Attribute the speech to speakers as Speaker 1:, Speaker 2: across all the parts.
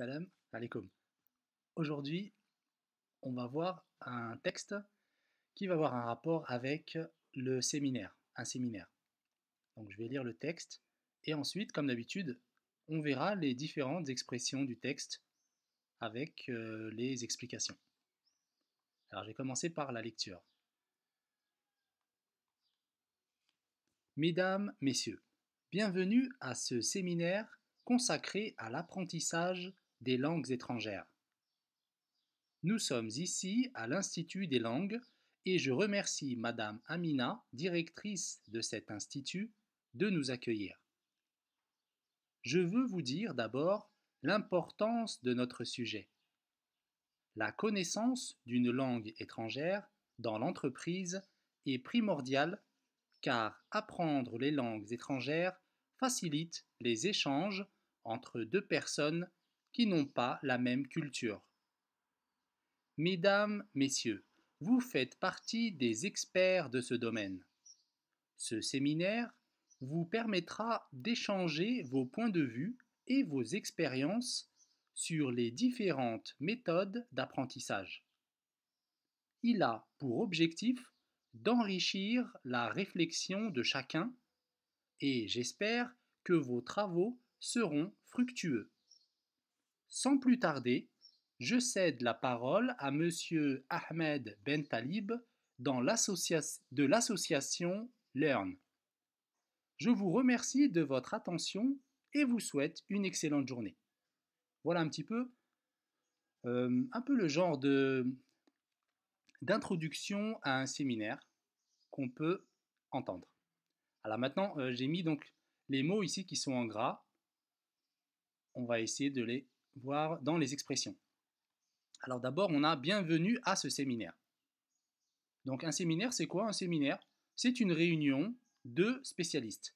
Speaker 1: Salam alaikum. Aujourd'hui, on va voir un texte qui va avoir un rapport avec le séminaire, un séminaire. Donc je vais lire le texte et ensuite, comme d'habitude, on verra les différentes expressions du texte avec euh, les explications. Alors je vais commencer par la lecture. Mesdames, Messieurs, bienvenue à ce séminaire consacré à l'apprentissage des langues étrangères. Nous sommes ici à l'Institut des langues et je remercie Madame Amina, directrice de cet institut, de nous accueillir. Je veux vous dire d'abord l'importance de notre sujet. La connaissance d'une langue étrangère dans l'entreprise est primordiale car apprendre les langues étrangères facilite les échanges entre deux personnes qui n'ont pas la même culture. Mesdames, Messieurs, vous faites partie des experts de ce domaine. Ce séminaire vous permettra d'échanger vos points de vue et vos expériences sur les différentes méthodes d'apprentissage. Il a pour objectif d'enrichir la réflexion de chacun et j'espère que vos travaux seront fructueux. Sans plus tarder, je cède la parole à M. Ahmed Ben Talib dans de l'association Learn. Je vous remercie de votre attention et vous souhaite une excellente journée. Voilà un petit peu, euh, un peu le genre de d'introduction à un séminaire qu'on peut entendre. Alors maintenant, euh, j'ai mis donc les mots ici qui sont en gras. On va essayer de les voire dans les expressions. Alors d'abord, on a bienvenue à ce séminaire. Donc un séminaire, c'est quoi un séminaire C'est une réunion de spécialistes.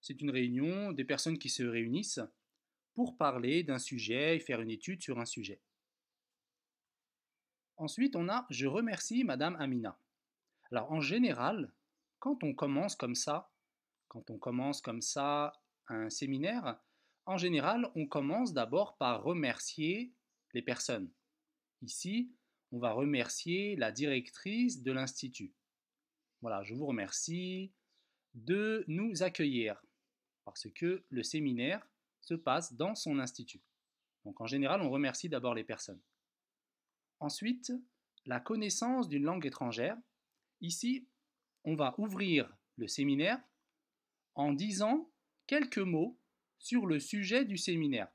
Speaker 1: C'est une réunion des personnes qui se réunissent pour parler d'un sujet et faire une étude sur un sujet. Ensuite, on a Je remercie Madame Amina. Alors en général, quand on commence comme ça, quand on commence comme ça un séminaire, en général, on commence d'abord par remercier les personnes. Ici, on va remercier la directrice de l'Institut. Voilà, je vous remercie de nous accueillir parce que le séminaire se passe dans son institut. Donc en général, on remercie d'abord les personnes. Ensuite, la connaissance d'une langue étrangère. Ici, on va ouvrir le séminaire en disant quelques mots sur le sujet du séminaire,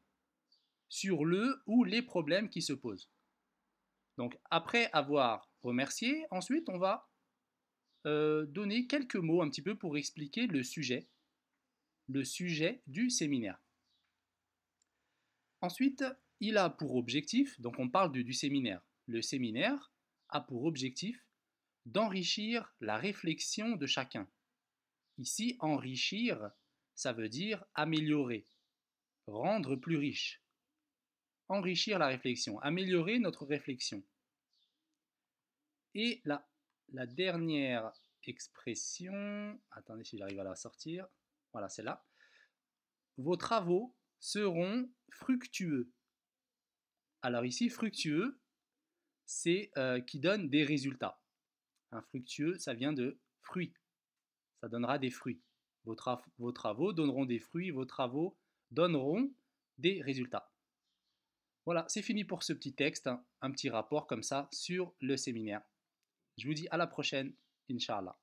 Speaker 1: sur le ou les problèmes qui se posent. Donc après avoir remercié, ensuite on va euh, donner quelques mots un petit peu pour expliquer le sujet, le sujet du séminaire. Ensuite, il a pour objectif, donc on parle du séminaire, le séminaire a pour objectif d'enrichir la réflexion de chacun. Ici, enrichir, ça veut dire améliorer, rendre plus riche, enrichir la réflexion, améliorer notre réflexion. Et la, la dernière expression, attendez si j'arrive à la sortir, voilà c'est là vos travaux seront fructueux. Alors ici, fructueux, c'est euh, qui donne des résultats. Un fructueux, ça vient de fruit. Ça donnera des fruits. Vos, travaux donneront des fruits, vos travaux donneront des résultats. Voilà, c'est fini pour ce petit texte, hein. un petit rapport comme ça sur le séminaire. Je vous dis à la prochaine, Inch'Allah.